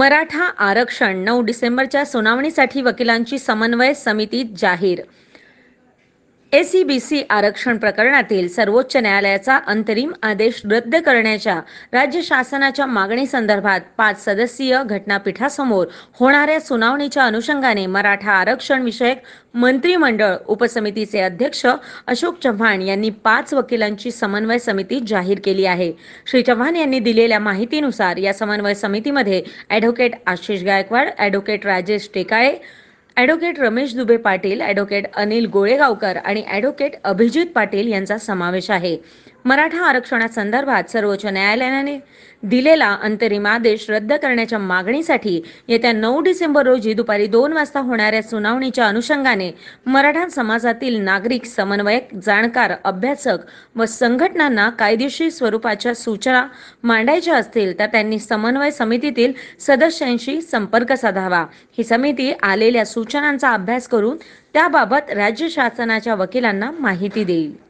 मराठा आरक्षण नऊ डिसेंबरच्या सुनावणीसाठी वकिलांची समन्वय समितीत जाहीर एसीबीसी आरक्षण प्रकरणातील सर्वोच्च न्यायालयाचा अंतरिम आदेश रद्द करण्याच्या राज्य शासनाच्या मागणी संदर्भात पाच सदस्यीय घटनापीठासमोर होणाऱ्या सुनावणीच्या अनुषंगाने मराठा आरक्षण विषयक मंत्रिमंडळ उपसमितीचे अध्यक्ष अशोक चव्हाण यांनी पाच वकिलांची समन्वय समिती जाहीर केली आहे श्री चव्हाण यांनी दिलेल्या माहितीनुसार या समन्वय समितीमध्ये advocate Ashish Gaikwad advocate Rajesh Tekale advocate Ramesh Dube Patil advocate Anil Golegaonkar आणि ॲडव्होकेट अभिजित पाटील यांचा समावेश आहे मराठा आरक्षणासंदर्भात सर्वोच्च न्यायालयाने दिलेला अंतरिम आदेश रद्द करण्याच्या मागणीसाठी येत्या नऊ डिसेंबर रोजी दुपारी दोन वाजता होणाऱ्या सुनावणीच्या अनुषंगाने मराठा समाजातील नागरिक समन्वयक जाणकार अभ्यासक व संघटनांना कायदेशीर स्वरूपाच्या सूचना मांडायच्या असतील तर त्यांनी समन्वय समितीतील सदस्यांशी संपर्क साधावा ही समिती आलेल्या सूचनांचा अभ्यास करून त्याबाबत राज्य शासनाच्या वकिलांना माहिती देईल